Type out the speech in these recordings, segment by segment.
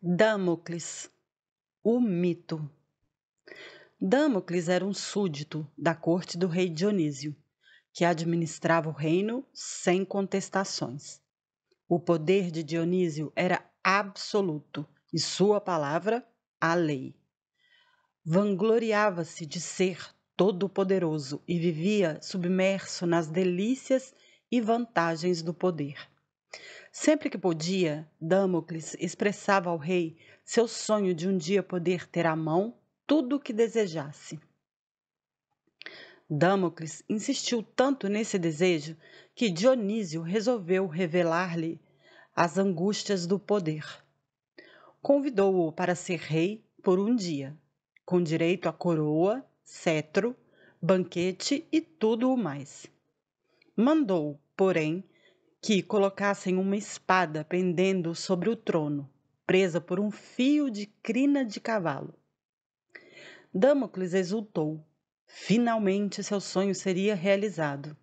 Damocles, o mito. Damocles era um súdito da corte do rei Dionísio, que administrava o reino sem contestações. O poder de Dionísio era absoluto e sua palavra, a lei. Vangloriava-se de ser todo-poderoso e vivia submerso nas delícias e vantagens do poder Sempre que podia, Damocles expressava ao rei seu sonho de um dia poder ter à mão tudo o que desejasse. Damocles insistiu tanto nesse desejo que Dionísio resolveu revelar-lhe as angústias do poder. Convidou-o para ser rei por um dia, com direito a coroa, cetro, banquete e tudo o mais. Mandou, porém, que colocassem uma espada pendendo sobre o trono, presa por um fio de crina de cavalo. Damocles exultou. Finalmente seu sonho seria realizado.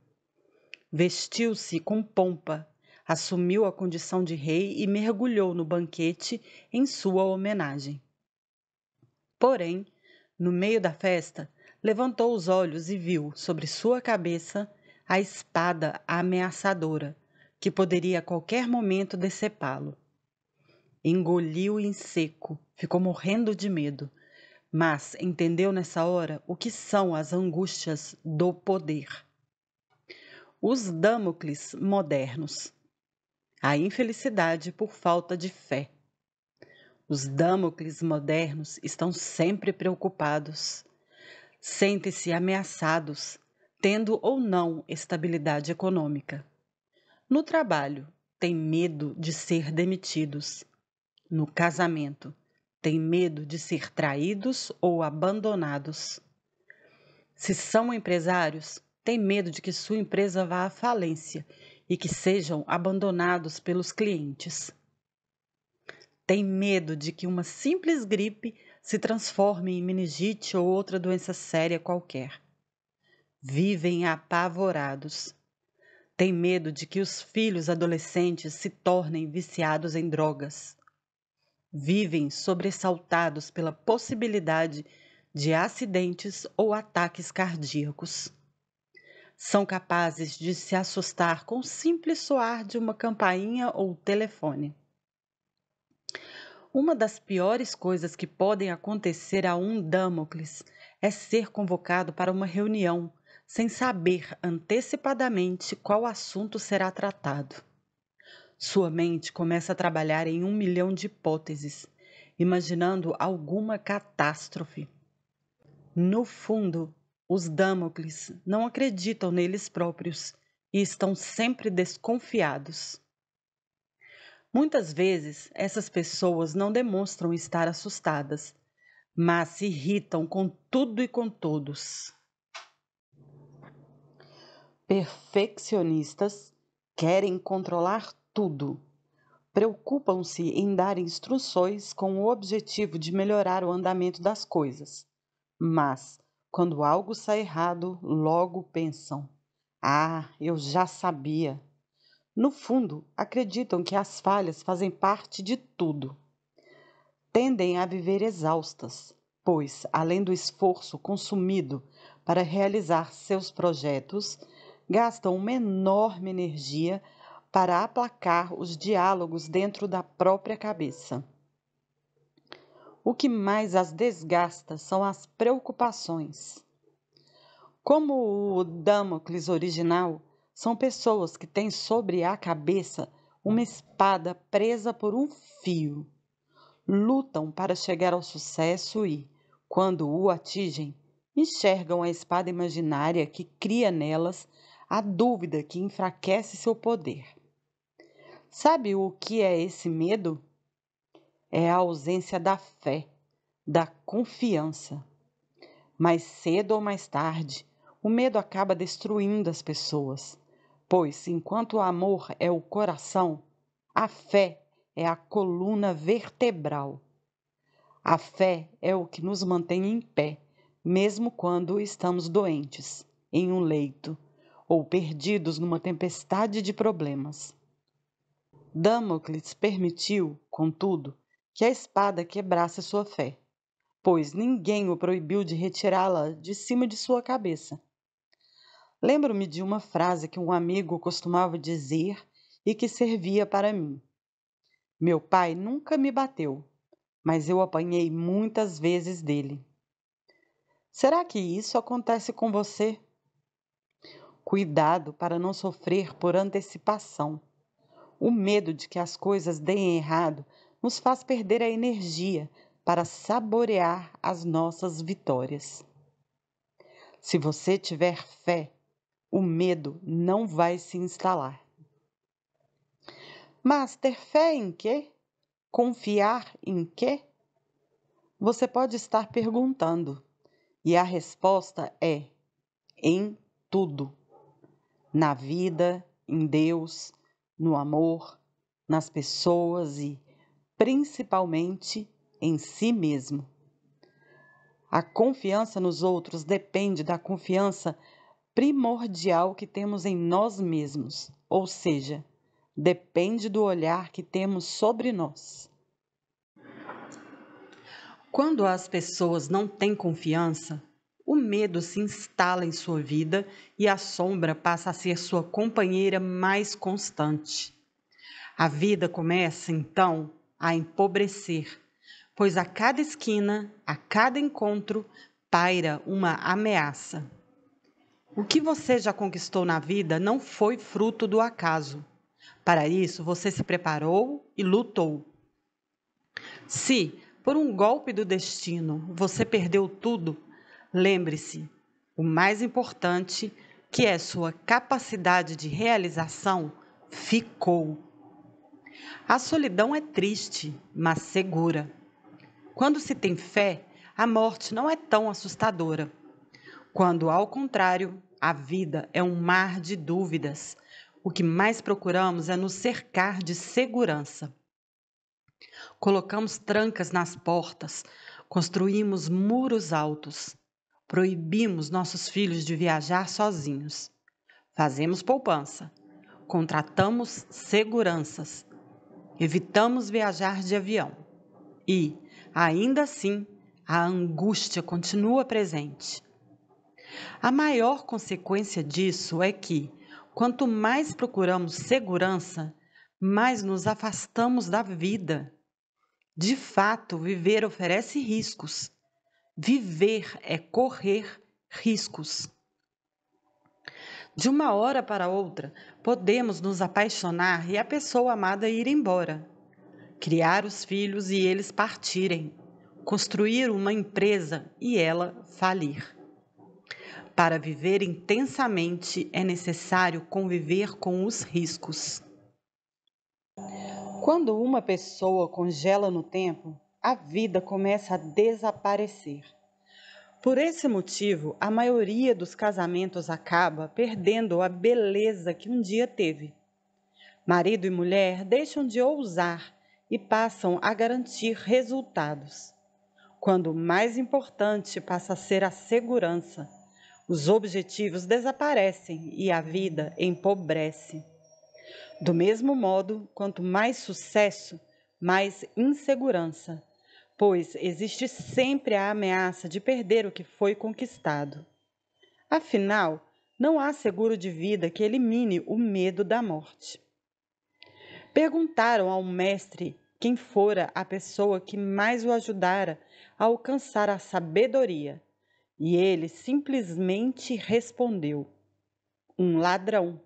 Vestiu-se com pompa, assumiu a condição de rei e mergulhou no banquete em sua homenagem. Porém, no meio da festa, levantou os olhos e viu sobre sua cabeça a espada ameaçadora que poderia a qualquer momento decepá-lo. Engoliu em seco, ficou morrendo de medo, mas entendeu nessa hora o que são as angústias do poder. Os Damocles modernos. A infelicidade por falta de fé. Os Damocles modernos estão sempre preocupados. Sentem-se ameaçados, tendo ou não estabilidade econômica. No trabalho, tem medo de ser demitidos. No casamento, tem medo de ser traídos ou abandonados. Se são empresários, tem medo de que sua empresa vá à falência e que sejam abandonados pelos clientes. Tem medo de que uma simples gripe se transforme em meningite ou outra doença séria qualquer. Vivem apavorados tem medo de que os filhos adolescentes se tornem viciados em drogas. Vivem sobressaltados pela possibilidade de acidentes ou ataques cardíacos. São capazes de se assustar com o simples soar de uma campainha ou telefone. Uma das piores coisas que podem acontecer a um Damocles é ser convocado para uma reunião sem saber antecipadamente qual assunto será tratado. Sua mente começa a trabalhar em um milhão de hipóteses, imaginando alguma catástrofe. No fundo, os Damocles não acreditam neles próprios e estão sempre desconfiados. Muitas vezes, essas pessoas não demonstram estar assustadas, mas se irritam com tudo e com todos. Perfeccionistas querem controlar tudo. Preocupam-se em dar instruções com o objetivo de melhorar o andamento das coisas. Mas, quando algo sai errado, logo pensam: Ah, eu já sabia. No fundo, acreditam que as falhas fazem parte de tudo. Tendem a viver exaustas, pois, além do esforço consumido para realizar seus projetos, gastam uma enorme energia para aplacar os diálogos dentro da própria cabeça. O que mais as desgasta são as preocupações. Como o Damocles original, são pessoas que têm sobre a cabeça uma espada presa por um fio. Lutam para chegar ao sucesso e, quando o atingem, enxergam a espada imaginária que cria nelas a dúvida que enfraquece seu poder. Sabe o que é esse medo? É a ausência da fé, da confiança. Mais cedo ou mais tarde, o medo acaba destruindo as pessoas, pois enquanto o amor é o coração, a fé é a coluna vertebral. A fé é o que nos mantém em pé, mesmo quando estamos doentes, em um leito ou perdidos numa tempestade de problemas. Damocles permitiu, contudo, que a espada quebrasse sua fé, pois ninguém o proibiu de retirá-la de cima de sua cabeça. Lembro-me de uma frase que um amigo costumava dizer e que servia para mim. Meu pai nunca me bateu, mas eu apanhei muitas vezes dele. Será que isso acontece com você? Cuidado para não sofrer por antecipação. O medo de que as coisas deem errado nos faz perder a energia para saborear as nossas vitórias. Se você tiver fé, o medo não vai se instalar. Mas ter fé em quê? Confiar em quê? Você pode estar perguntando, e a resposta é: em tudo na vida, em Deus, no amor, nas pessoas e, principalmente, em si mesmo. A confiança nos outros depende da confiança primordial que temos em nós mesmos, ou seja, depende do olhar que temos sobre nós. Quando as pessoas não têm confiança, o medo se instala em sua vida e a sombra passa a ser sua companheira mais constante. A vida começa, então, a empobrecer, pois a cada esquina, a cada encontro, paira uma ameaça. O que você já conquistou na vida não foi fruto do acaso. Para isso, você se preparou e lutou. Se, por um golpe do destino, você perdeu tudo, Lembre-se, o mais importante, que é sua capacidade de realização, ficou. A solidão é triste, mas segura. Quando se tem fé, a morte não é tão assustadora. Quando, ao contrário, a vida é um mar de dúvidas, o que mais procuramos é nos cercar de segurança. Colocamos trancas nas portas, construímos muros altos. Proibimos nossos filhos de viajar sozinhos. Fazemos poupança. Contratamos seguranças. Evitamos viajar de avião. E, ainda assim, a angústia continua presente. A maior consequência disso é que, quanto mais procuramos segurança, mais nos afastamos da vida. De fato, viver oferece riscos Viver é correr riscos. De uma hora para outra, podemos nos apaixonar e a pessoa amada ir embora, criar os filhos e eles partirem, construir uma empresa e ela falir. Para viver intensamente é necessário conviver com os riscos. Quando uma pessoa congela no tempo, a vida começa a desaparecer. Por esse motivo, a maioria dos casamentos acaba perdendo a beleza que um dia teve. Marido e mulher deixam de ousar e passam a garantir resultados. Quando o mais importante passa a ser a segurança, os objetivos desaparecem e a vida empobrece. Do mesmo modo, quanto mais sucesso, mais insegurança pois existe sempre a ameaça de perder o que foi conquistado. Afinal, não há seguro de vida que elimine o medo da morte. Perguntaram ao mestre quem fora a pessoa que mais o ajudara a alcançar a sabedoria, e ele simplesmente respondeu: Um ladrão.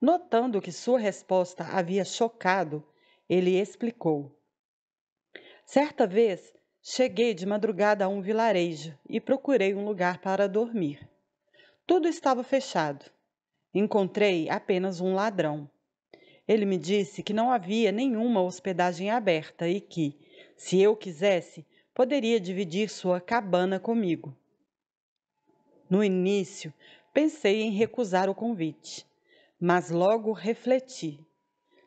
Notando que sua resposta havia chocado, ele explicou: Certa vez, cheguei de madrugada a um vilarejo e procurei um lugar para dormir. Tudo estava fechado. Encontrei apenas um ladrão. Ele me disse que não havia nenhuma hospedagem aberta e que, se eu quisesse, poderia dividir sua cabana comigo. No início, pensei em recusar o convite, mas logo refleti.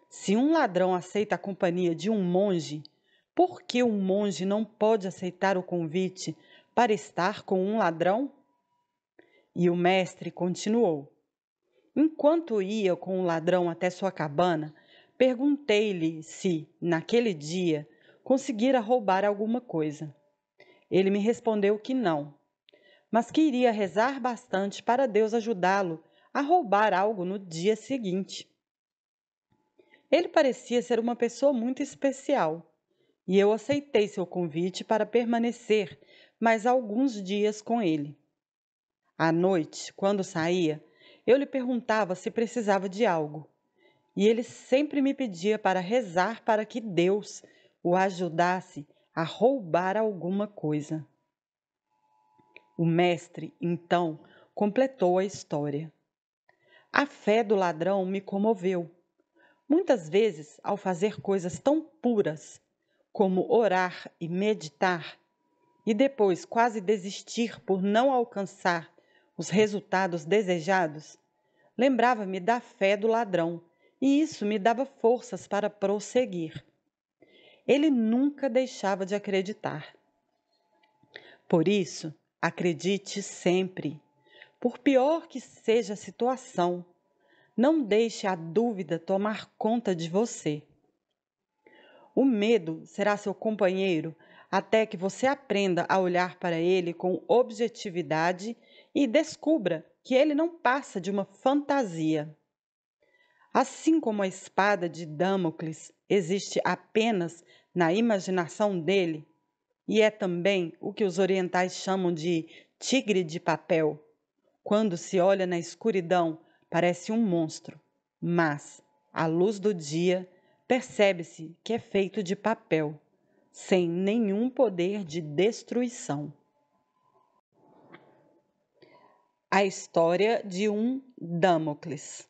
Se um ladrão aceita a companhia de um monge, por que um monge não pode aceitar o convite para estar com um ladrão? E o mestre continuou: Enquanto ia com o ladrão até sua cabana, perguntei-lhe se, naquele dia, conseguira roubar alguma coisa. Ele me respondeu que não, mas que iria rezar bastante para Deus ajudá-lo a roubar algo no dia seguinte. Ele parecia ser uma pessoa muito especial e eu aceitei seu convite para permanecer mais alguns dias com ele. À noite, quando saía, eu lhe perguntava se precisava de algo, e ele sempre me pedia para rezar para que Deus o ajudasse a roubar alguma coisa. O mestre, então, completou a história. A fé do ladrão me comoveu. Muitas vezes, ao fazer coisas tão puras, como orar e meditar, e depois quase desistir por não alcançar os resultados desejados, lembrava-me da fé do ladrão, e isso me dava forças para prosseguir. Ele nunca deixava de acreditar. Por isso, acredite sempre, por pior que seja a situação. Não deixe a dúvida tomar conta de você. O medo será seu companheiro até que você aprenda a olhar para ele com objetividade e descubra que ele não passa de uma fantasia. Assim como a espada de Damocles existe apenas na imaginação dele, e é também o que os orientais chamam de tigre de papel. Quando se olha na escuridão, parece um monstro, mas, à luz do dia, percebe-se que é feito de papel, sem nenhum poder de destruição. A história de um Damocles.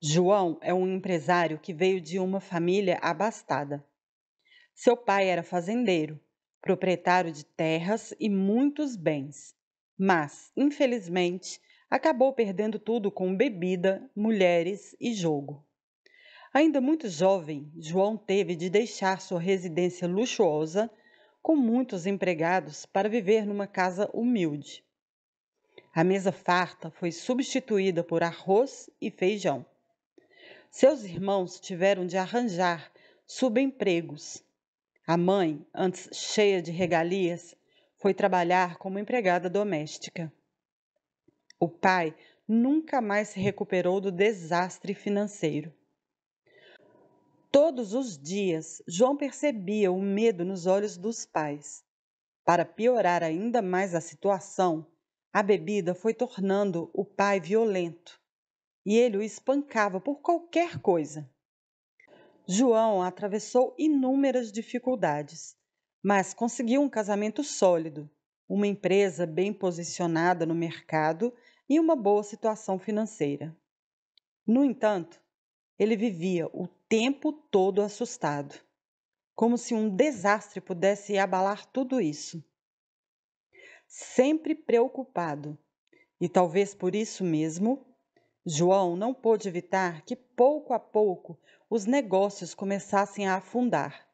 João é um empresário que veio de uma família abastada. Seu pai era fazendeiro, proprietário de terras e muitos bens, mas, infelizmente, acabou perdendo tudo com bebida, mulheres e jogo. Ainda muito jovem, João teve de deixar sua residência luxuosa, com muitos empregados, para viver numa casa humilde. A mesa farta foi substituída por arroz e feijão. Seus irmãos tiveram de arranjar subempregos. A mãe, antes cheia de regalias, foi trabalhar como empregada doméstica. O pai nunca mais se recuperou do desastre financeiro. Todos os dias, João percebia o medo nos olhos dos pais. Para piorar ainda mais a situação, a bebida foi tornando o pai violento e ele o espancava por qualquer coisa. João atravessou inúmeras dificuldades, mas conseguiu um casamento sólido, uma empresa bem posicionada no mercado e uma boa situação financeira. No entanto, ele vivia o tempo todo assustado, como se um desastre pudesse abalar tudo isso. Sempre preocupado, e talvez por isso mesmo, João não pôde evitar que pouco a pouco os negócios começassem a afundar.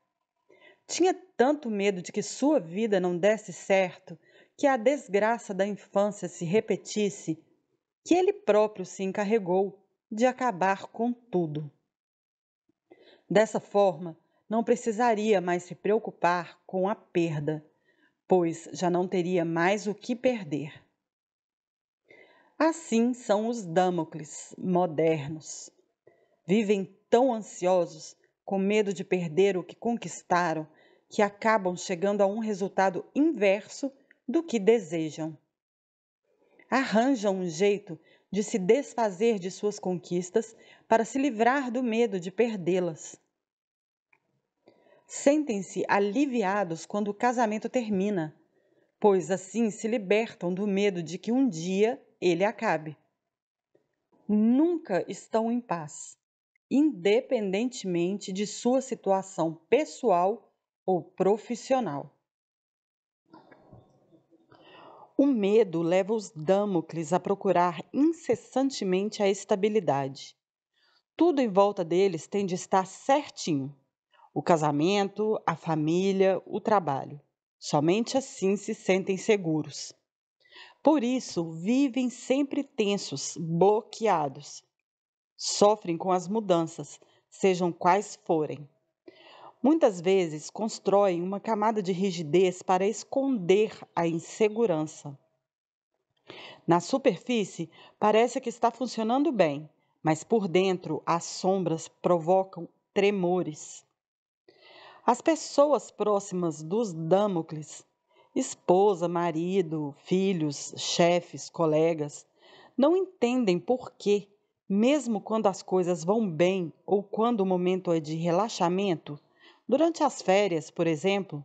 Tinha tanto medo de que sua vida não desse certo, que a desgraça da infância se repetisse, que ele próprio se encarregou de acabar com tudo. Dessa forma, não precisaria mais se preocupar com a perda, pois já não teria mais o que perder. Assim são os Damocles modernos. Vivem tão ansiosos, com medo de perder o que conquistaram, que acabam chegando a um resultado inverso do que desejam. Arranjam um jeito de se desfazer de suas conquistas para se livrar do medo de perdê-las. Sentem-se aliviados quando o casamento termina, pois assim se libertam do medo de que um dia ele acabe. Nunca estão em paz, independentemente de sua situação pessoal ou profissional. O medo leva os Damocles a procurar incessantemente a estabilidade. Tudo em volta deles tem de estar certinho: o casamento, a família, o trabalho. Somente assim se sentem seguros. Por isso, vivem sempre tensos, bloqueados. Sofrem com as mudanças, sejam quais forem muitas vezes constroem uma camada de rigidez para esconder a insegurança. Na superfície, parece que está funcionando bem, mas por dentro as sombras provocam tremores. As pessoas próximas dos Damocles, esposa, marido, filhos, chefes, colegas, não entendem por que, mesmo quando as coisas vão bem ou quando o momento é de relaxamento, Durante as férias, por exemplo,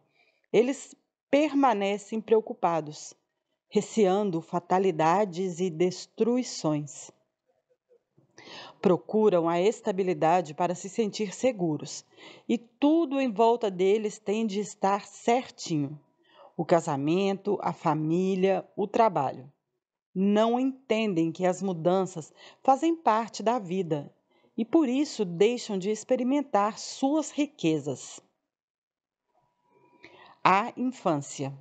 eles permanecem preocupados, receando fatalidades e destruições. Procuram a estabilidade para se sentir seguros e tudo em volta deles tem de estar certinho: o casamento, a família, o trabalho. Não entendem que as mudanças fazem parte da vida e por isso deixam de experimentar suas riquezas. A infância.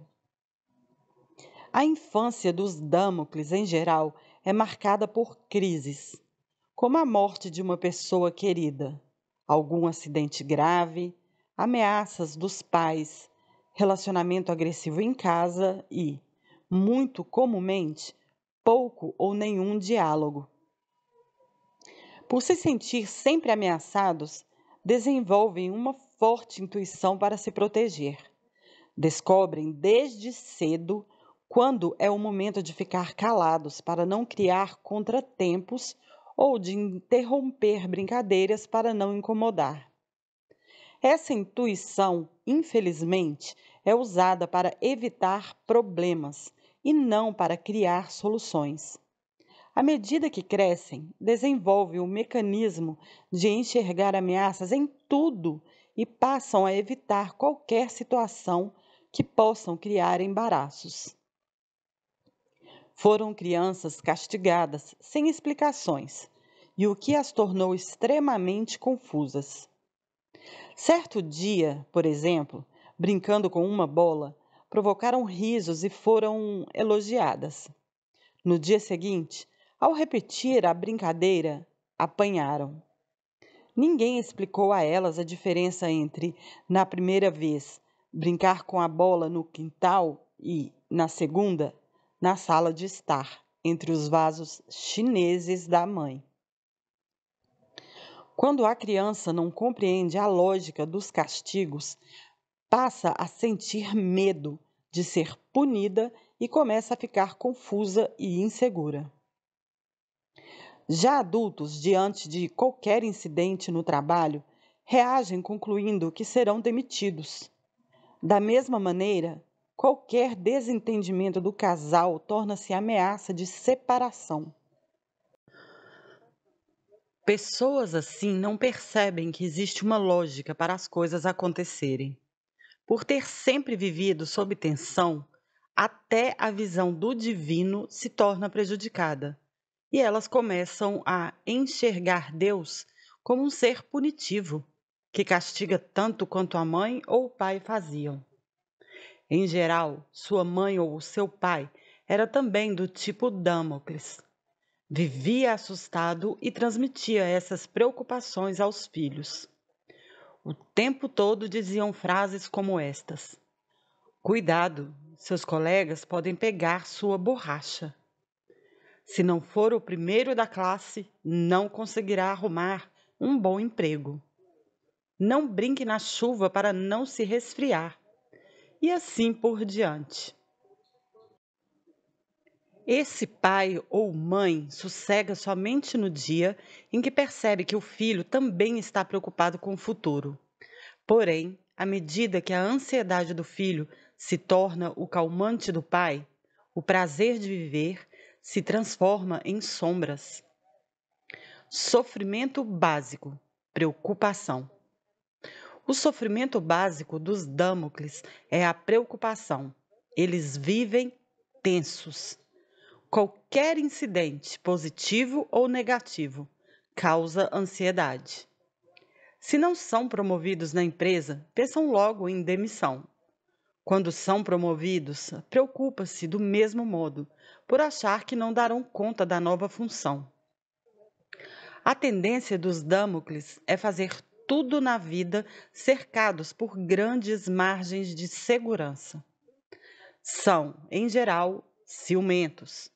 A infância dos Damocles, em geral, é marcada por crises, como a morte de uma pessoa querida, algum acidente grave, ameaças dos pais, relacionamento agressivo em casa e, muito comumente, pouco ou nenhum diálogo. Por se sentir sempre ameaçados, desenvolvem uma forte intuição para se proteger. Descobrem desde cedo quando é o momento de ficar calados para não criar contratempos ou de interromper brincadeiras para não incomodar. Essa intuição, infelizmente, é usada para evitar problemas e não para criar soluções. À medida que crescem, desenvolvem o mecanismo de enxergar ameaças em tudo e passam a evitar qualquer situação que possam criar embaraços. Foram crianças castigadas sem explicações e o que as tornou extremamente confusas. Certo dia, por exemplo, brincando com uma bola, provocaram risos e foram elogiadas. No dia seguinte, ao repetir a brincadeira, apanharam. Ninguém explicou a elas a diferença entre, na primeira vez, brincar com a bola no quintal e, na segunda, na sala de estar, entre os vasos chineses da mãe. Quando a criança não compreende a lógica dos castigos, passa a sentir medo de ser punida e começa a ficar confusa e insegura. Já adultos, diante de qualquer incidente no trabalho, reagem concluindo que serão demitidos. Da mesma maneira, qualquer desentendimento do casal torna-se ameaça de separação. Pessoas assim não percebem que existe uma lógica para as coisas acontecerem. Por ter sempre vivido sob tensão, até a visão do divino se torna prejudicada e elas começam a enxergar Deus como um ser punitivo, que castiga tanto quanto a mãe ou o pai faziam. Em geral, sua mãe ou seu pai era também do tipo Damocles. Vivia assustado e transmitia essas preocupações aos filhos. O tempo todo diziam frases como estas: Cuidado, seus colegas podem pegar sua borracha. Se não for o primeiro da classe, não conseguirá arrumar um bom emprego. Não brinque na chuva para não se resfriar. E assim por diante. Esse pai ou mãe sossega somente no dia em que percebe que o filho também está preocupado com o futuro. Porém, à medida que a ansiedade do filho se torna o calmante do pai, o prazer de viver se transforma em sombras. Sofrimento básico, preocupação. O sofrimento básico dos Damocles é a preocupação. Eles vivem tensos. Qualquer incidente, positivo ou negativo, causa ansiedade. Se não são promovidos na empresa, pensam logo em demissão. Quando são promovidos, preocupa-se do mesmo modo, por achar que não darão conta da nova função. A tendência dos Damocles é fazer tudo na vida cercados por grandes margens de segurança. São, em geral, ciumentos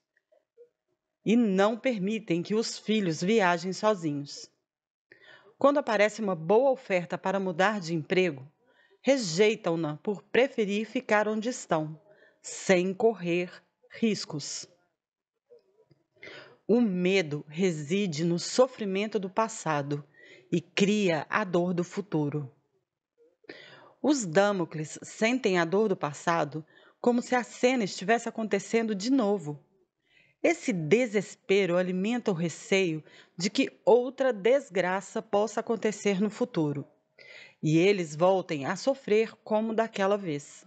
e não permitem que os filhos viajem sozinhos. Quando aparece uma boa oferta para mudar de emprego, rejeitam-na por preferir ficar onde estão, sem correr Riscos. O medo reside no sofrimento do passado e cria a dor do futuro. Os Damocles sentem a dor do passado como se a cena estivesse acontecendo de novo. Esse desespero alimenta o receio de que outra desgraça possa acontecer no futuro e eles voltem a sofrer como daquela vez.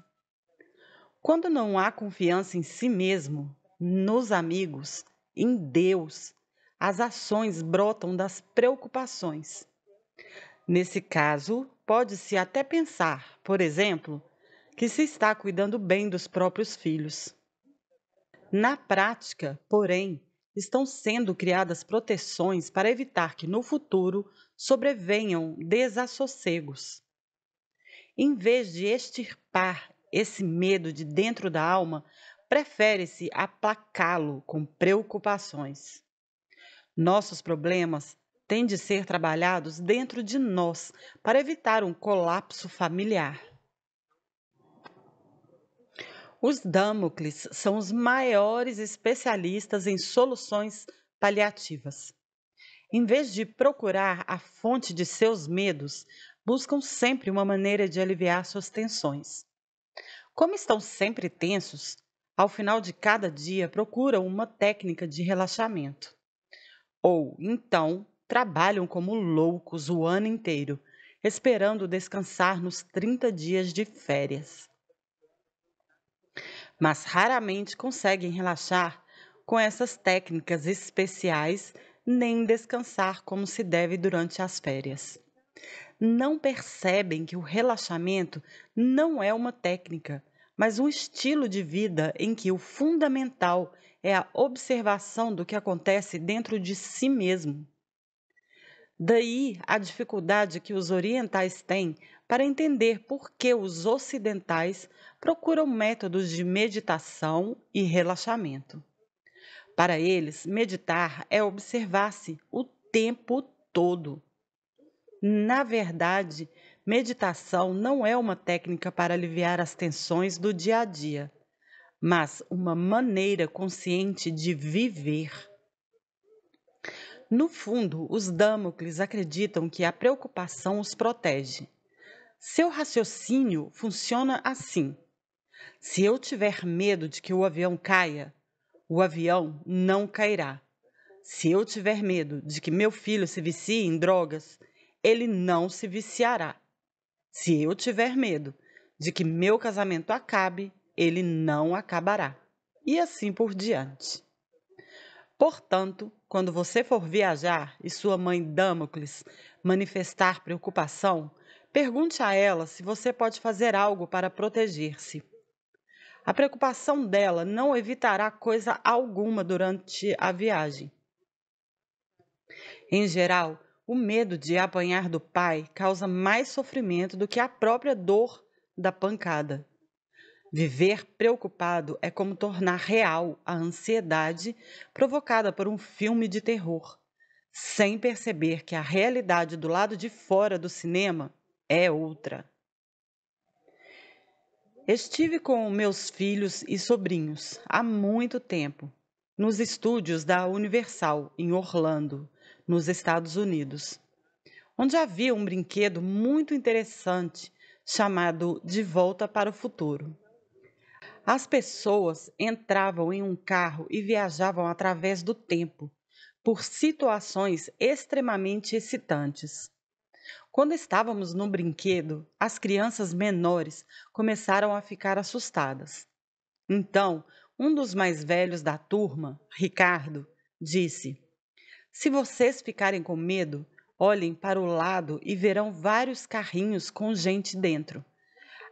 Quando não há confiança em si mesmo, nos amigos, em Deus, as ações brotam das preocupações. Nesse caso, pode-se até pensar, por exemplo, que se está cuidando bem dos próprios filhos. Na prática, porém, estão sendo criadas proteções para evitar que no futuro sobrevenham desassossegos. Em vez de extirpar esse medo de dentro da alma, prefere-se aplacá-lo com preocupações. Nossos problemas têm de ser trabalhados dentro de nós para evitar um colapso familiar. Os Damocles são os maiores especialistas em soluções paliativas. Em vez de procurar a fonte de seus medos, buscam sempre uma maneira de aliviar suas tensões. Como estão sempre tensos, ao final de cada dia procuram uma técnica de relaxamento. Ou então trabalham como loucos o ano inteiro, esperando descansar nos 30 dias de férias. Mas raramente conseguem relaxar com essas técnicas especiais nem descansar como se deve durante as férias não percebem que o relaxamento não é uma técnica, mas um estilo de vida em que o fundamental é a observação do que acontece dentro de si mesmo. Daí a dificuldade que os orientais têm para entender por que os ocidentais procuram métodos de meditação e relaxamento. Para eles, meditar é observar-se o tempo todo. Na verdade, meditação não é uma técnica para aliviar as tensões do dia a dia, mas uma maneira consciente de viver. No fundo, os Damocles acreditam que a preocupação os protege. Seu raciocínio funciona assim: se eu tiver medo de que o avião caia, o avião não cairá. Se eu tiver medo de que meu filho se vicie em drogas, ele não se viciará. Se eu tiver medo de que meu casamento acabe, ele não acabará. E assim por diante. Portanto, quando você for viajar e sua mãe Damocles manifestar preocupação, pergunte a ela se você pode fazer algo para proteger-se. A preocupação dela não evitará coisa alguma durante a viagem. Em geral, o medo de apanhar do pai causa mais sofrimento do que a própria dor da pancada. Viver preocupado é como tornar real a ansiedade provocada por um filme de terror, sem perceber que a realidade do lado de fora do cinema é outra. Estive com meus filhos e sobrinhos há muito tempo, nos estúdios da Universal, em Orlando, nos Estados Unidos, onde havia um brinquedo muito interessante chamado De Volta para o Futuro. As pessoas entravam em um carro e viajavam através do tempo por situações extremamente excitantes. Quando estávamos no brinquedo, as crianças menores começaram a ficar assustadas. Então, um dos mais velhos da turma, Ricardo, disse: se vocês ficarem com medo, olhem para o lado e verão vários carrinhos com gente dentro.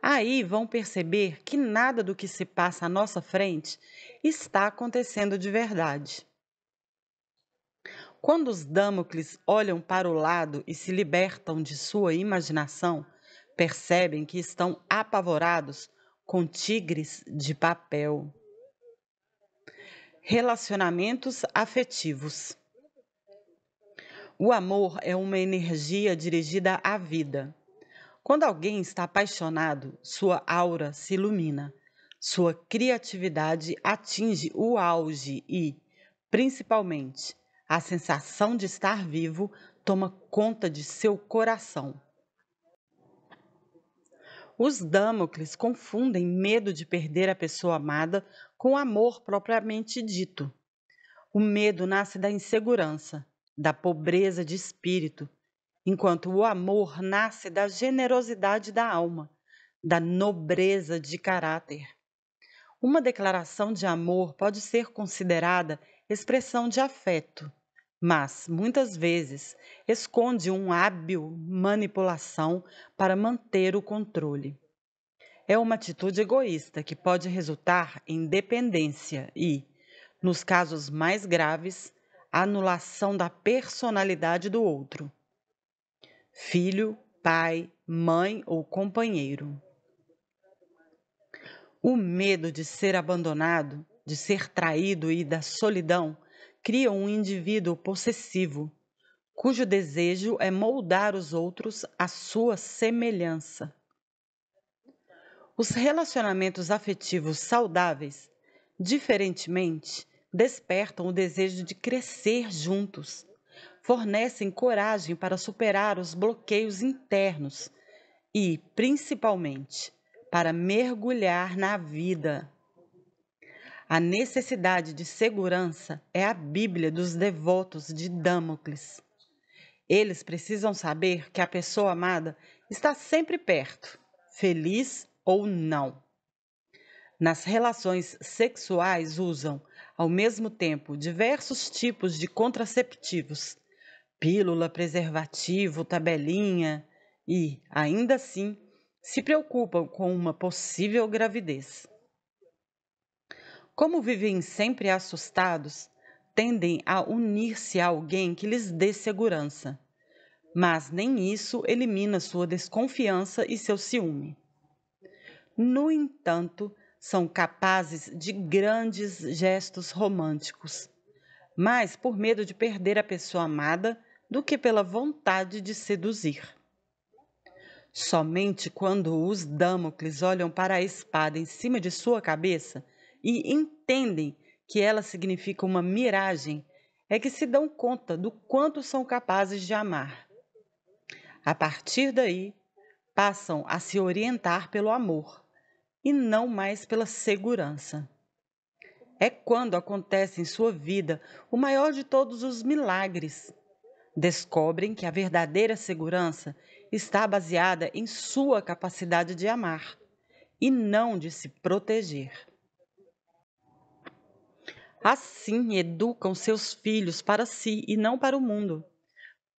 Aí vão perceber que nada do que se passa à nossa frente está acontecendo de verdade. Quando os Damocles olham para o lado e se libertam de sua imaginação, percebem que estão apavorados com tigres de papel. Relacionamentos afetivos. O amor é uma energia dirigida à vida. Quando alguém está apaixonado, sua aura se ilumina, sua criatividade atinge o auge e, principalmente, a sensação de estar vivo toma conta de seu coração. Os Damocles confundem medo de perder a pessoa amada com amor propriamente dito. O medo nasce da insegurança, da pobreza de espírito, enquanto o amor nasce da generosidade da alma, da nobreza de caráter. Uma declaração de amor pode ser considerada expressão de afeto, mas muitas vezes esconde um hábil manipulação para manter o controle. É uma atitude egoísta que pode resultar em dependência e, nos casos mais graves, anulação da personalidade do outro. Filho, pai, mãe ou companheiro. O medo de ser abandonado, de ser traído e da solidão cria um indivíduo possessivo, cujo desejo é moldar os outros à sua semelhança. Os relacionamentos afetivos saudáveis, diferentemente, despertam o desejo de crescer juntos, fornecem coragem para superar os bloqueios internos e, principalmente, para mergulhar na vida. A necessidade de segurança é a Bíblia dos devotos de Damocles. Eles precisam saber que a pessoa amada está sempre perto, feliz ou não. Nas relações sexuais, usam ao mesmo tempo, diversos tipos de contraceptivos, pílula, preservativo, tabelinha e, ainda assim, se preocupam com uma possível gravidez. Como vivem sempre assustados, tendem a unir-se a alguém que lhes dê segurança, mas nem isso elimina sua desconfiança e seu ciúme. No entanto, são capazes de grandes gestos românticos, mais por medo de perder a pessoa amada do que pela vontade de seduzir. Somente quando os Damocles olham para a espada em cima de sua cabeça e entendem que ela significa uma miragem é que se dão conta do quanto são capazes de amar. A partir daí, passam a se orientar pelo amor, e não mais pela segurança. É quando acontece em sua vida o maior de todos os milagres. Descobrem que a verdadeira segurança está baseada em sua capacidade de amar e não de se proteger. Assim educam seus filhos para si e não para o mundo,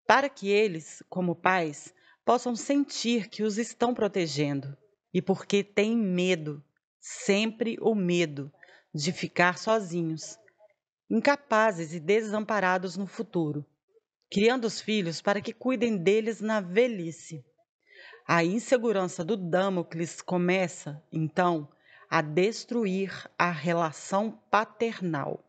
para que eles, como pais, possam sentir que os estão protegendo e porque têm medo, sempre o medo, de ficar sozinhos, incapazes e desamparados no futuro, criando os filhos para que cuidem deles na velhice. A insegurança do Damocles começa, então, a destruir a relação paternal.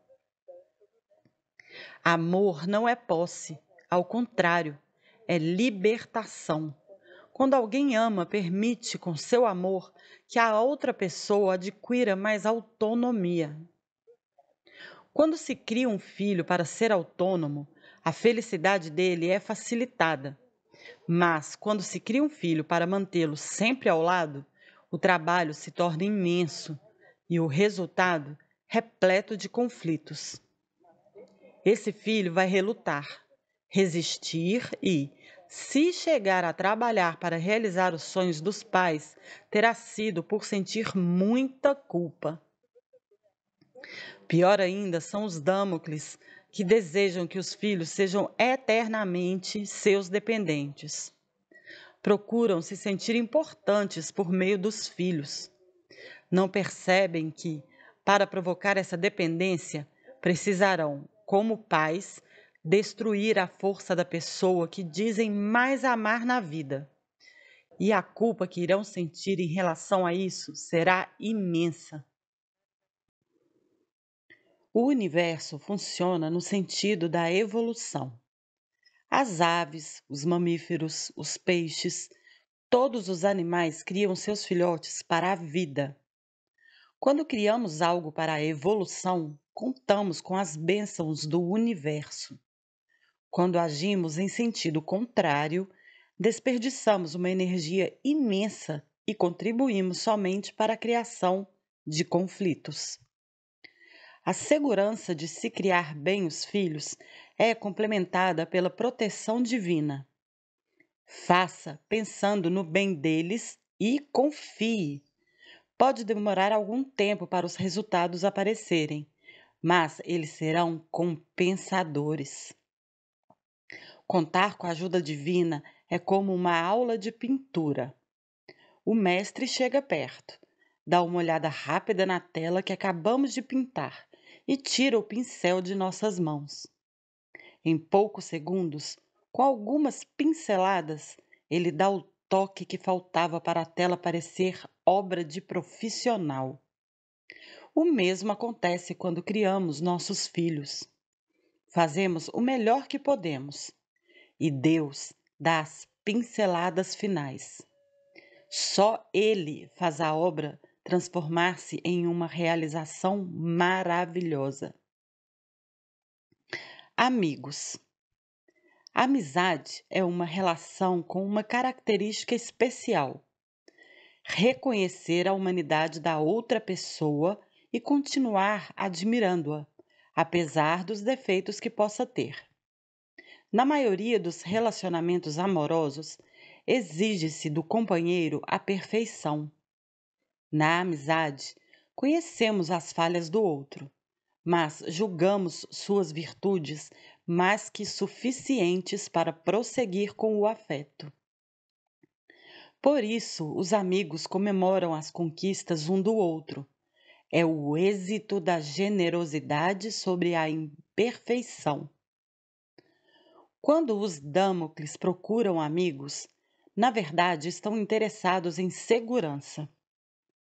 Amor não é posse, ao contrário, é libertação. Quando alguém ama, permite com seu amor que a outra pessoa adquira mais autonomia. Quando se cria um filho para ser autônomo, a felicidade dele é facilitada. Mas, quando se cria um filho para mantê-lo sempre ao lado, o trabalho se torna imenso e o resultado repleto de conflitos. Esse filho vai relutar, resistir e, se chegar a trabalhar para realizar os sonhos dos pais, terá sido por sentir muita culpa. Pior ainda são os Damocles, que desejam que os filhos sejam eternamente seus dependentes. Procuram se sentir importantes por meio dos filhos. Não percebem que, para provocar essa dependência, precisarão, como pais, destruir a força da pessoa que dizem mais amar na vida. E a culpa que irão sentir em relação a isso será imensa. O universo funciona no sentido da evolução. As aves, os mamíferos, os peixes, todos os animais criam seus filhotes para a vida. Quando criamos algo para a evolução, contamos com as bênçãos do universo. Quando agimos em sentido contrário, desperdiçamos uma energia imensa e contribuímos somente para a criação de conflitos. A segurança de se criar bem os filhos é complementada pela proteção divina. Faça pensando no bem deles e confie. Pode demorar algum tempo para os resultados aparecerem, mas eles serão compensadores. Contar com a ajuda divina é como uma aula de pintura. O mestre chega perto, dá uma olhada rápida na tela que acabamos de pintar e tira o pincel de nossas mãos. Em poucos segundos, com algumas pinceladas, ele dá o toque que faltava para a tela parecer obra de profissional. O mesmo acontece quando criamos nossos filhos fazemos o melhor que podemos e Deus dá as pinceladas finais. Só Ele faz a obra transformar-se em uma realização maravilhosa. Amigos. A amizade é uma relação com uma característica especial. Reconhecer a humanidade da outra pessoa e continuar admirando-a, apesar dos defeitos que possa ter. Na maioria dos relacionamentos amorosos, exige-se do companheiro a perfeição. Na amizade, conhecemos as falhas do outro, mas julgamos suas virtudes mais que suficientes para prosseguir com o afeto. Por isso, os amigos comemoram as conquistas um do outro, é o êxito da generosidade sobre a imperfeição. Quando os Damocles procuram amigos, na verdade estão interessados em segurança.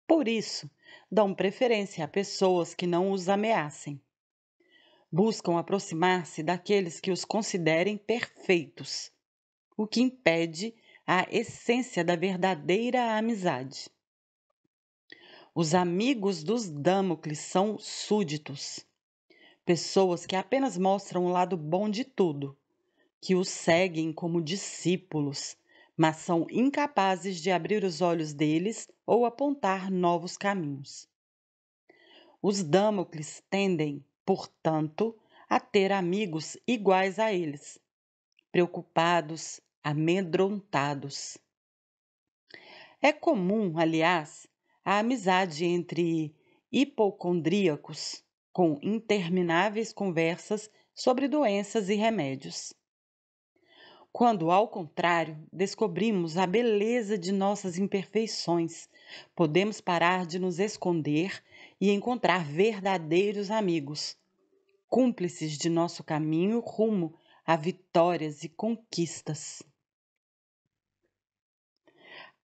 Por isso, dão preferência a pessoas que não os ameacem. Buscam aproximar-se daqueles que os considerem perfeitos, o que impede a essência da verdadeira amizade. Os amigos dos Damocles são súditos, pessoas que apenas mostram o lado bom de tudo, que os seguem como discípulos, mas são incapazes de abrir os olhos deles ou apontar novos caminhos. Os Damocles tendem, portanto, a ter amigos iguais a eles, preocupados, amedrontados. É comum, aliás, a amizade entre hipocondríacos, com intermináveis conversas sobre doenças e remédios. Quando, ao contrário, descobrimos a beleza de nossas imperfeições, podemos parar de nos esconder e encontrar verdadeiros amigos, cúmplices de nosso caminho rumo a vitórias e conquistas.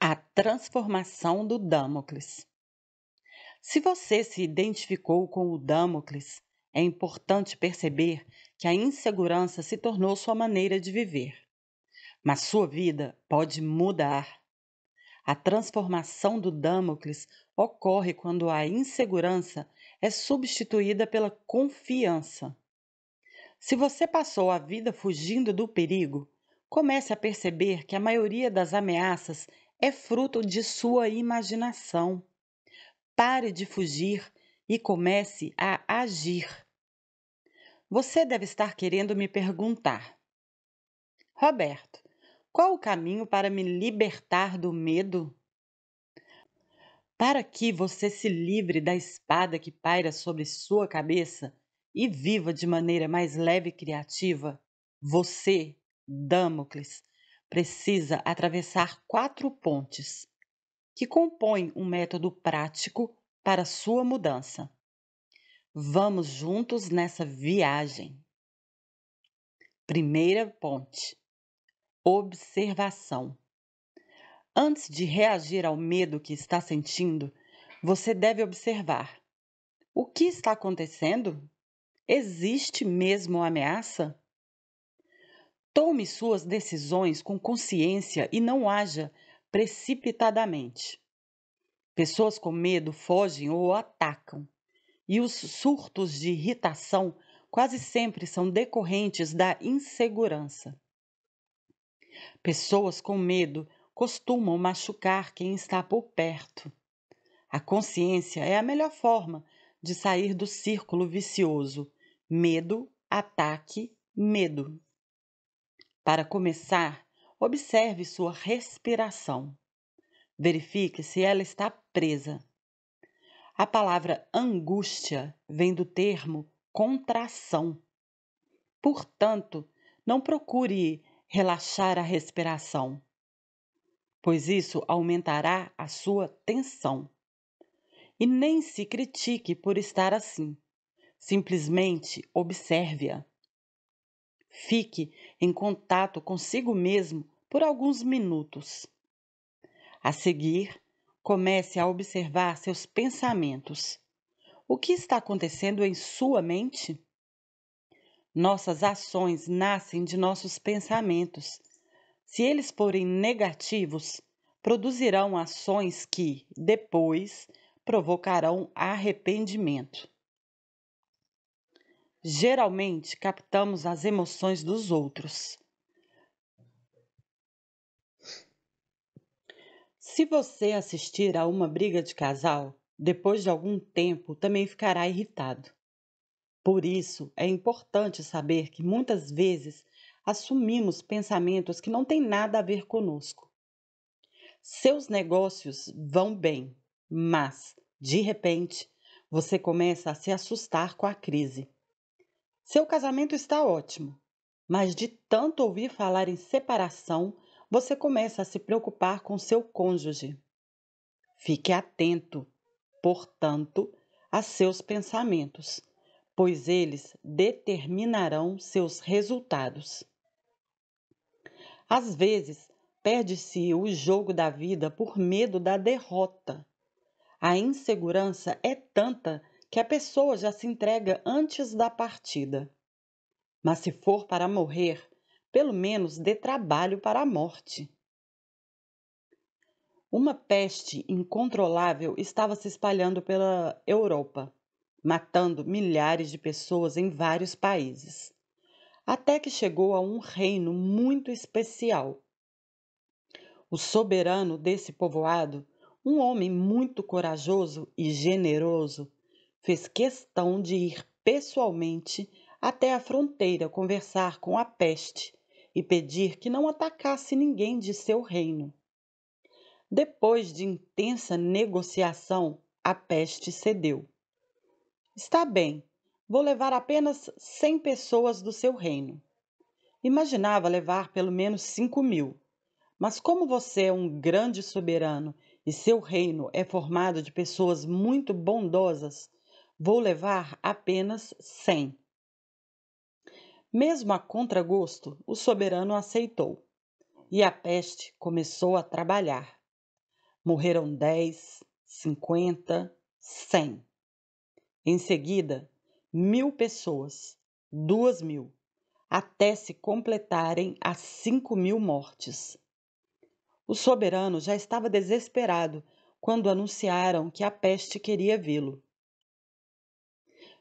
A transformação do Damocles. Se você se identificou com o Damocles, é importante perceber que a insegurança se tornou sua maneira de viver. Mas sua vida pode mudar. A transformação do Damocles ocorre quando a insegurança é substituída pela confiança. Se você passou a vida fugindo do perigo, comece a perceber que a maioria das ameaças é fruto de sua imaginação. Pare de fugir e comece a agir. Você deve estar querendo me perguntar: Roberto, qual o caminho para me libertar do medo? Para que você se livre da espada que paira sobre sua cabeça e viva de maneira mais leve e criativa, você, Damocles, precisa atravessar quatro pontes, que compõem um método prático para sua mudança. Vamos juntos nessa viagem. Primeira ponte: observação. Antes de reagir ao medo que está sentindo, você deve observar: o que está acontecendo? Existe mesmo a ameaça? Tome suas decisões com consciência e não haja precipitadamente. Pessoas com medo fogem ou atacam, e os surtos de irritação quase sempre são decorrentes da insegurança. Pessoas com medo costumam machucar quem está por perto. A consciência é a melhor forma de sair do círculo vicioso: medo, ataque, medo. Para começar, observe sua respiração. Verifique se ela está presa. A palavra angústia vem do termo contração. Portanto, não procure relaxar a respiração, pois isso aumentará a sua tensão. E nem se critique por estar assim. Simplesmente observe-a. Fique em contato consigo mesmo por alguns minutos. A seguir, comece a observar seus pensamentos. O que está acontecendo em sua mente? Nossas ações nascem de nossos pensamentos. Se eles forem negativos, produzirão ações que, depois, provocarão arrependimento. Geralmente captamos as emoções dos outros. Se você assistir a uma briga de casal, depois de algum tempo também ficará irritado. Por isso, é importante saber que muitas vezes assumimos pensamentos que não têm nada a ver conosco. Seus negócios vão bem, mas, de repente, você começa a se assustar com a crise. Seu casamento está ótimo, mas de tanto ouvir falar em separação, você começa a se preocupar com seu cônjuge. Fique atento, portanto, a seus pensamentos, pois eles determinarão seus resultados. Às vezes, perde-se o jogo da vida por medo da derrota. A insegurança é tanta que a pessoa já se entrega antes da partida. Mas se for para morrer, pelo menos dê trabalho para a morte. Uma peste incontrolável estava se espalhando pela Europa, matando milhares de pessoas em vários países, até que chegou a um reino muito especial. O soberano desse povoado, um homem muito corajoso e generoso, Fez questão de ir pessoalmente até a fronteira conversar com a peste e pedir que não atacasse ninguém de seu reino. Depois de intensa negociação, a peste cedeu. Está bem, vou levar apenas 100 pessoas do seu reino. Imaginava levar pelo menos 5 mil, mas como você é um grande soberano e seu reino é formado de pessoas muito bondosas, Vou levar apenas 100. Mesmo a contragosto, o soberano aceitou. E a peste começou a trabalhar. Morreram 10, 50, 100. Em seguida, mil pessoas, duas mil, até se completarem as cinco mil mortes. O soberano já estava desesperado quando anunciaram que a peste queria vê-lo.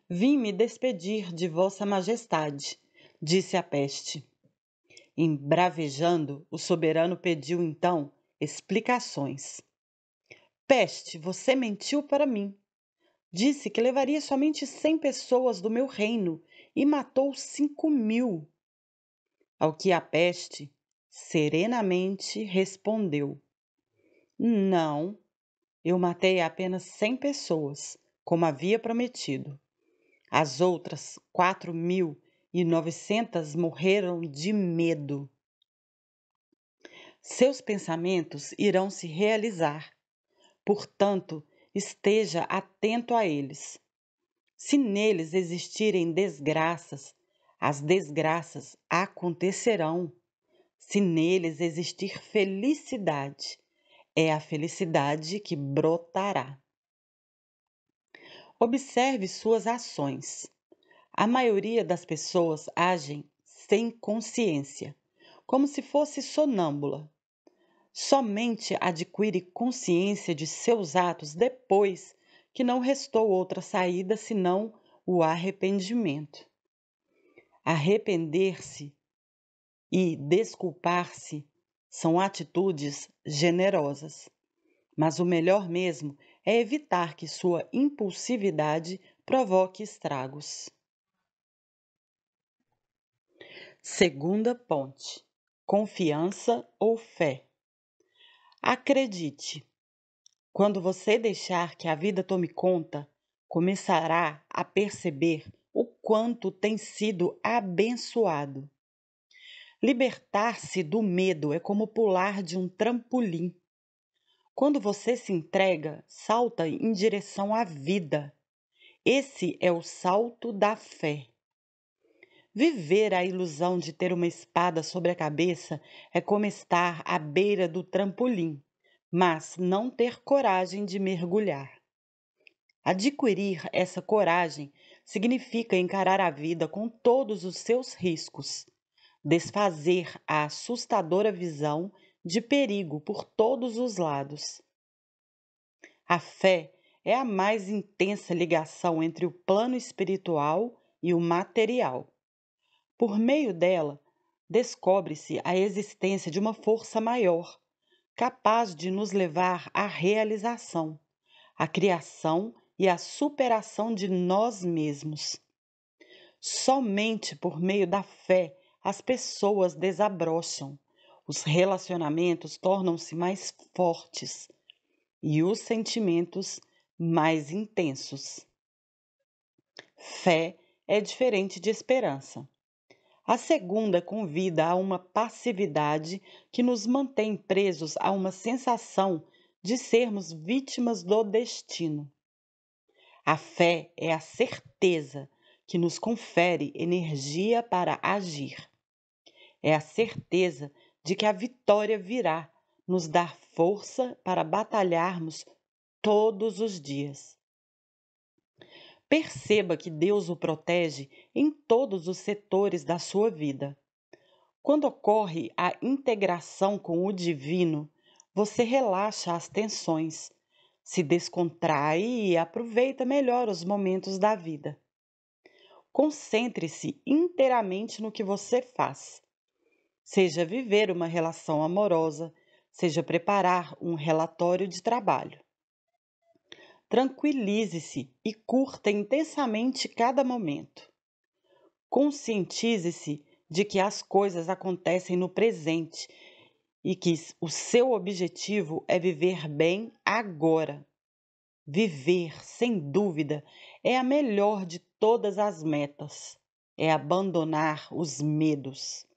Vim me despedir de Vossa Majestade, disse a peste. Embravejando, o soberano pediu então explicações. Peste, você mentiu para mim. Disse que levaria somente cem pessoas do meu reino e matou cinco mil. Ao que a peste serenamente respondeu: Não, eu matei apenas cem pessoas, como havia prometido. As outras 4.900 morreram de medo. Seus pensamentos irão se realizar. Portanto, esteja atento a eles. Se neles existirem desgraças, as desgraças acontecerão. Se neles existir felicidade, é a felicidade que brotará. Observe suas ações. A maioria das pessoas agem sem consciência, como se fosse sonâmbula. Somente adquire consciência de seus atos depois que não restou outra saída senão o arrependimento. Arrepender-se e desculpar-se são atitudes generosas, mas o melhor mesmo é evitar que sua impulsividade provoque estragos. Segunda ponte: confiança ou fé. Acredite, quando você deixar que a vida tome conta, começará a perceber o quanto tem sido abençoado. Libertar-se do medo é como pular de um trampolim. Quando você se entrega, salta em direção à vida. Esse é o salto da fé. Viver a ilusão de ter uma espada sobre a cabeça é como estar à beira do trampolim, mas não ter coragem de mergulhar. Adquirir essa coragem significa encarar a vida com todos os seus riscos, desfazer a assustadora visão de perigo por todos os lados. A fé é a mais intensa ligação entre o plano espiritual e o material. Por meio dela, descobre-se a existência de uma força maior, capaz de nos levar à realização, à criação e à superação de nós mesmos. Somente por meio da fé as pessoas desabrocham, os relacionamentos tornam-se mais fortes e os sentimentos mais intensos. Fé é diferente de esperança. A segunda convida a uma passividade que nos mantém presos a uma sensação de sermos vítimas do destino. A fé é a certeza que nos confere energia para agir. É a certeza de que a vitória virá nos dar força para batalharmos todos os dias. Perceba que Deus o protege em todos os setores da sua vida. Quando ocorre a integração com o divino, você relaxa as tensões, se descontrai e aproveita melhor os momentos da vida. Concentre-se inteiramente no que você faz seja viver uma relação amorosa, seja preparar um relatório de trabalho. Tranquilize-se e curta intensamente cada momento. Conscientize-se de que as coisas acontecem no presente e que o seu objetivo é viver bem agora. Viver, sem dúvida, é a melhor de todas as metas. É abandonar os medos.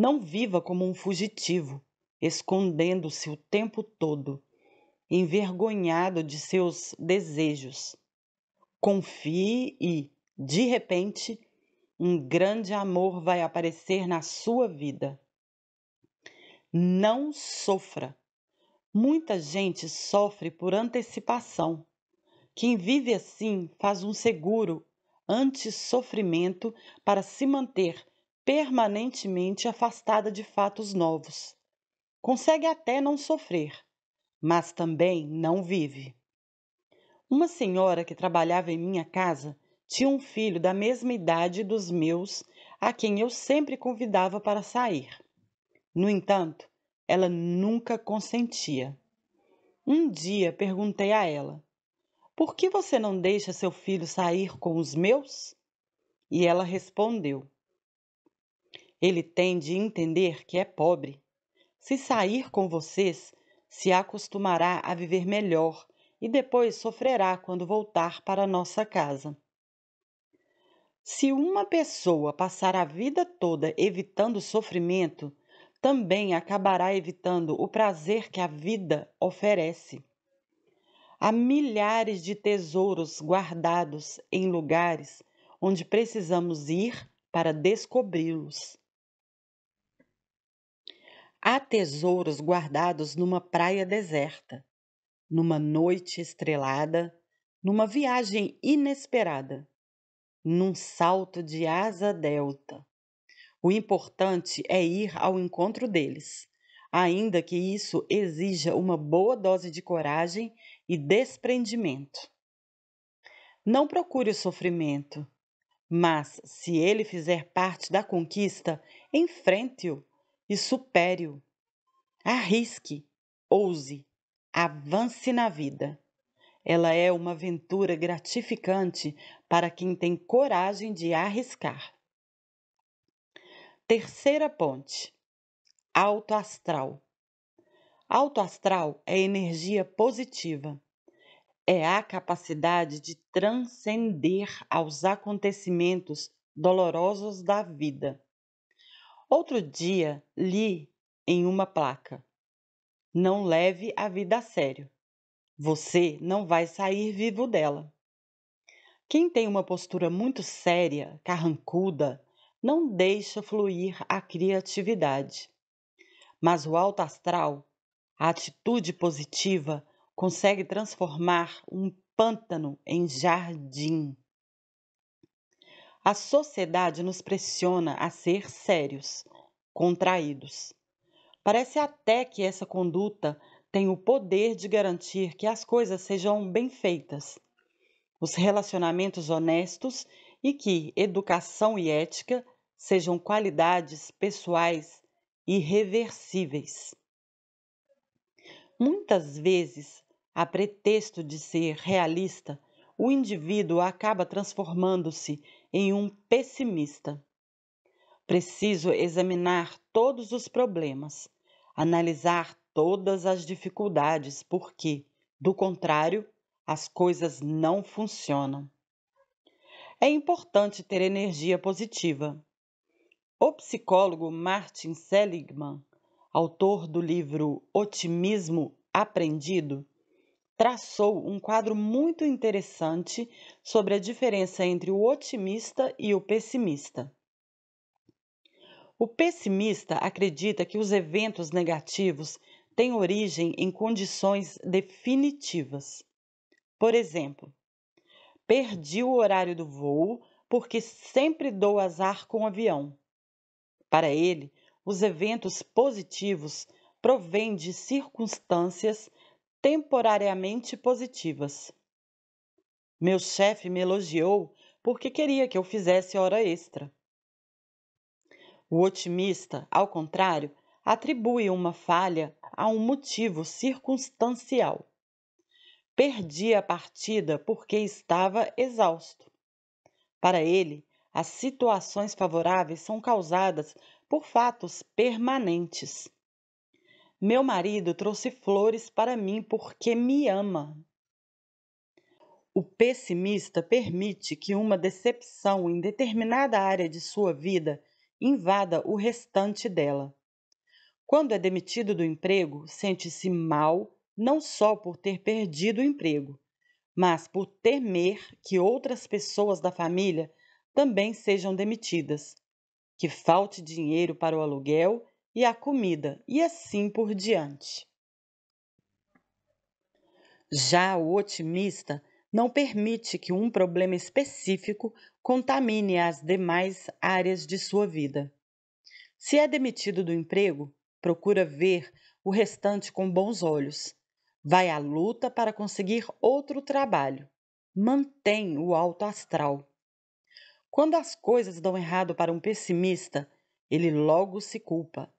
Não viva como um fugitivo, escondendo-se o tempo todo, envergonhado de seus desejos. Confie e, de repente, um grande amor vai aparecer na sua vida. Não sofra. Muita gente sofre por antecipação. Quem vive assim faz um seguro anti-sofrimento para se manter permanentemente afastada de fatos novos. Consegue até não sofrer, mas também não vive. Uma senhora que trabalhava em minha casa tinha um filho da mesma idade dos meus, a quem eu sempre convidava para sair. No entanto, ela nunca consentia. Um dia perguntei a ela: Por que você não deixa seu filho sair com os meus? E ela respondeu: ele tem de entender que é pobre. Se sair com vocês, se acostumará a viver melhor e depois sofrerá quando voltar para nossa casa. Se uma pessoa passar a vida toda evitando sofrimento, também acabará evitando o prazer que a vida oferece. Há milhares de tesouros guardados em lugares onde precisamos ir para descobri-los há tesouros guardados numa praia deserta, numa noite estrelada, numa viagem inesperada, num salto de asa delta. O importante é ir ao encontro deles, ainda que isso exija uma boa dose de coragem e desprendimento. Não procure o sofrimento, mas se ele fizer parte da conquista, enfrente-o e supere-o. Arrisque, ouse, avance na vida. Ela é uma aventura gratificante para quem tem coragem de arriscar. Terceira ponte: alto astral. Alto astral é energia positiva. É a capacidade de transcender aos acontecimentos dolorosos da vida Outro dia li em uma placa: Não leve a vida a sério. Você não vai sair vivo dela. Quem tem uma postura muito séria, carrancuda, não deixa fluir a criatividade. Mas o alto astral, a atitude positiva, consegue transformar um pântano em jardim. A sociedade nos pressiona a ser sérios, contraídos. Parece até que essa conduta tem o poder de garantir que as coisas sejam bem feitas, os relacionamentos honestos e que educação e ética sejam qualidades pessoais irreversíveis. Muitas vezes, a pretexto de ser realista, o indivíduo acaba transformando-se em um pessimista. Preciso examinar todos os problemas, analisar todas as dificuldades, porque, do contrário, as coisas não funcionam. É importante ter energia positiva. O psicólogo Martin Seligman, autor do livro Otimismo Aprendido, traçou um quadro muito interessante sobre a diferença entre o otimista e o pessimista. O pessimista acredita que os eventos negativos têm origem em condições definitivas. Por exemplo, perdi o horário do voo porque sempre dou azar com o avião. Para ele, os eventos positivos provêm de circunstâncias temporariamente positivas. Meu chefe me elogiou porque queria que eu fizesse hora extra. O otimista, ao contrário, atribui uma falha a um motivo circunstancial. Perdi a partida porque estava exausto. Para ele, as situações favoráveis são causadas por fatos permanentes. Meu marido trouxe flores para mim porque me ama. O pessimista permite que uma decepção em determinada área de sua vida invada o restante dela. Quando é demitido do emprego, sente-se mal não só por ter perdido o emprego, mas por temer que outras pessoas da família também sejam demitidas, que falte dinheiro para o aluguel e a comida, e assim por diante. Já o otimista não permite que um problema específico contamine as demais áreas de sua vida. Se é demitido do emprego, procura ver o restante com bons olhos. Vai à luta para conseguir outro trabalho. Mantém o alto astral. Quando as coisas dão errado para um pessimista, ele logo se culpa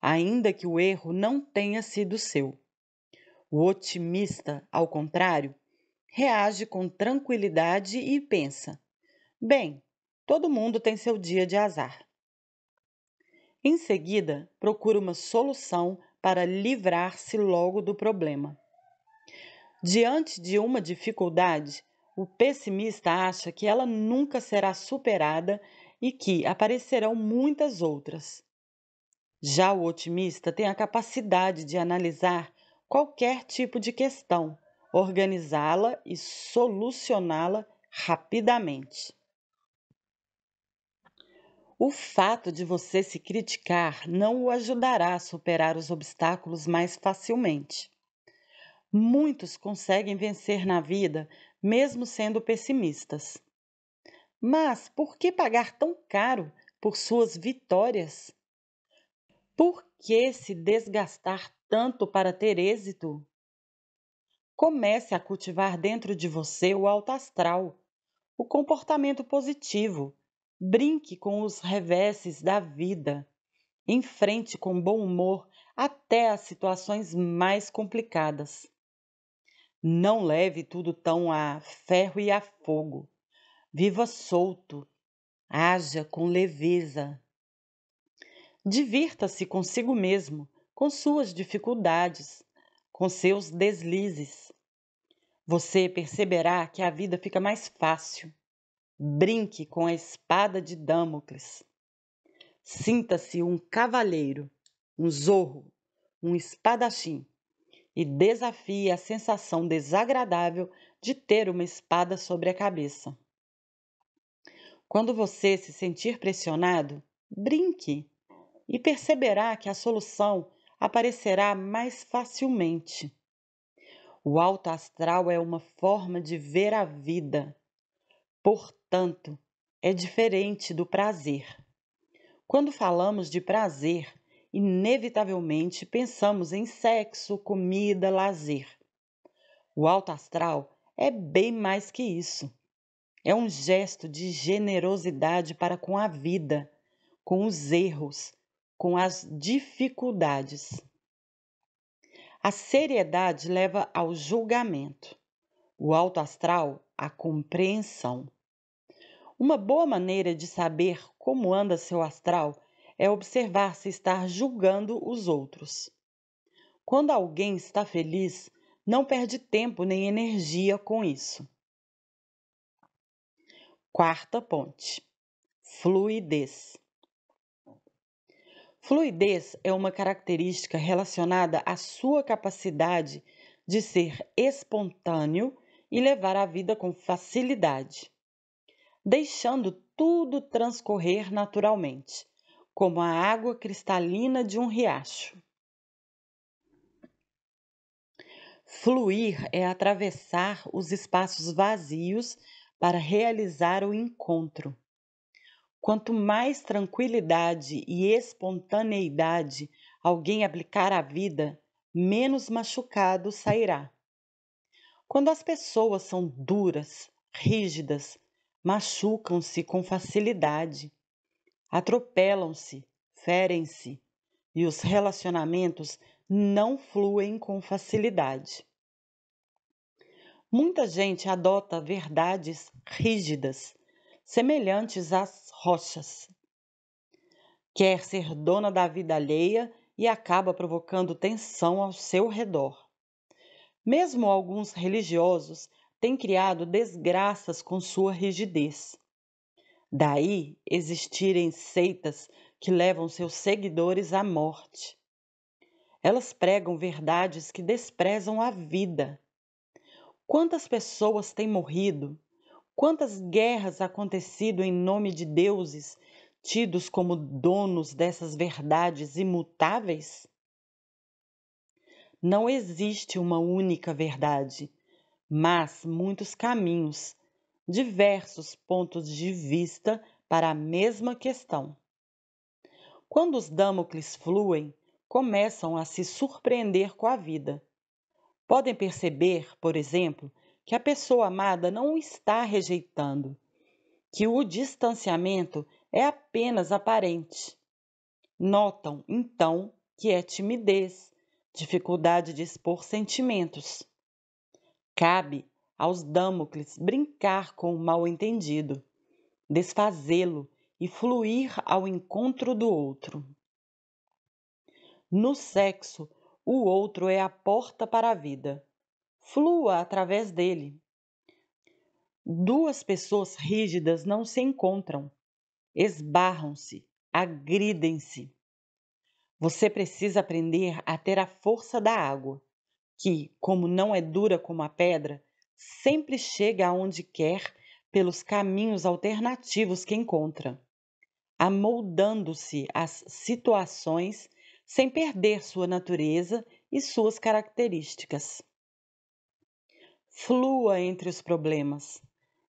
ainda que o erro não tenha sido seu. O otimista, ao contrário, reage com tranquilidade e pensa: bem, todo mundo tem seu dia de azar. Em seguida, procura uma solução para livrar-se logo do problema. Diante de uma dificuldade, o pessimista acha que ela nunca será superada e que aparecerão muitas outras. Já o otimista tem a capacidade de analisar qualquer tipo de questão, organizá-la e solucioná-la rapidamente. O fato de você se criticar não o ajudará a superar os obstáculos mais facilmente. Muitos conseguem vencer na vida mesmo sendo pessimistas. Mas por que pagar tão caro por suas vitórias? Por que se desgastar tanto para ter êxito? Comece a cultivar dentro de você o alto astral, o comportamento positivo. Brinque com os reveses da vida. Enfrente com bom humor até as situações mais complicadas. Não leve tudo tão a ferro e a fogo. Viva solto. Haja com leveza. Divirta-se consigo mesmo, com suas dificuldades, com seus deslizes. Você perceberá que a vida fica mais fácil. Brinque com a espada de Damocles. Sinta-se um cavaleiro, um zorro, um espadachim e desafie a sensação desagradável de ter uma espada sobre a cabeça. Quando você se sentir pressionado, brinque e perceberá que a solução aparecerá mais facilmente. O alto astral é uma forma de ver a vida, portanto, é diferente do prazer. Quando falamos de prazer, inevitavelmente pensamos em sexo, comida, lazer. O alto astral é bem mais que isso. É um gesto de generosidade para com a vida, com os erros, com as dificuldades. A seriedade leva ao julgamento, o alto astral à compreensão. Uma boa maneira de saber como anda seu astral é observar se está julgando os outros. Quando alguém está feliz, não perde tempo nem energia com isso. Quarta ponte: fluidez. Fluidez é uma característica relacionada à sua capacidade de ser espontâneo e levar a vida com facilidade, deixando tudo transcorrer naturalmente, como a água cristalina de um riacho. Fluir é atravessar os espaços vazios para realizar o encontro Quanto mais tranquilidade e espontaneidade alguém aplicar à vida, menos machucado sairá. Quando as pessoas são duras, rígidas, machucam-se com facilidade, atropelam-se, ferem-se e os relacionamentos não fluem com facilidade. Muita gente adota verdades rígidas, semelhantes às rochas. Quer ser dona da vida alheia e acaba provocando tensão ao seu redor. Mesmo alguns religiosos têm criado desgraças com sua rigidez. Daí existirem seitas que levam seus seguidores à morte. Elas pregam verdades que desprezam a vida. Quantas pessoas têm morrido Quantas guerras acontecido em nome de deuses, tidos como donos dessas verdades imutáveis? Não existe uma única verdade, mas muitos caminhos, diversos pontos de vista para a mesma questão. Quando os Damocles fluem, começam a se surpreender com a vida. Podem perceber, por exemplo, que a pessoa amada não o está rejeitando, que o distanciamento é apenas aparente. Notam, então, que é timidez, dificuldade de expor sentimentos. Cabe aos Damocles brincar com o mal-entendido, desfazê-lo e fluir ao encontro do outro. No sexo, o outro é a porta para a vida flua através dele. Duas pessoas rígidas não se encontram, esbarram-se, agridem-se. Você precisa aprender a ter a força da água, que, como não é dura como a pedra, sempre chega aonde quer pelos caminhos alternativos que encontra, amoldando-se às situações sem perder sua natureza e suas características. Flua entre os problemas.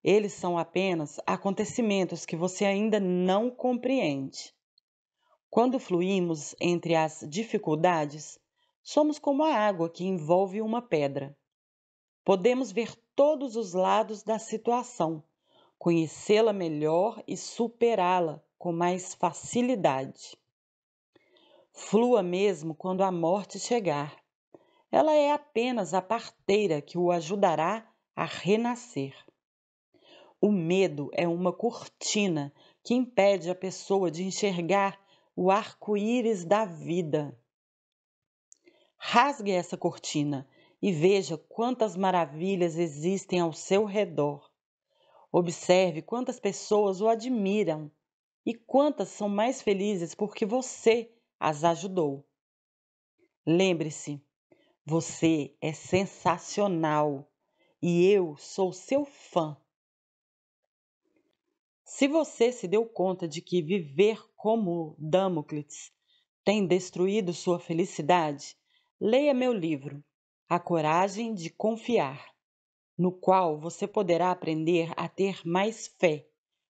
Eles são apenas acontecimentos que você ainda não compreende. Quando fluímos entre as dificuldades, somos como a água que envolve uma pedra. Podemos ver todos os lados da situação, conhecê-la melhor e superá-la com mais facilidade. Flua mesmo quando a morte chegar ela é apenas a parteira que o ajudará a renascer. O medo é uma cortina que impede a pessoa de enxergar o arco-íris da vida. Rasgue essa cortina e veja quantas maravilhas existem ao seu redor. Observe quantas pessoas o admiram e quantas são mais felizes porque você as ajudou. Lembre-se, você é sensacional e eu sou seu fã. Se você se deu conta de que viver como Damocles tem destruído sua felicidade, leia meu livro, A Coragem de Confiar, no qual você poderá aprender a ter mais fé,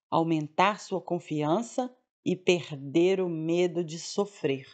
aumentar sua confiança e perder o medo de sofrer.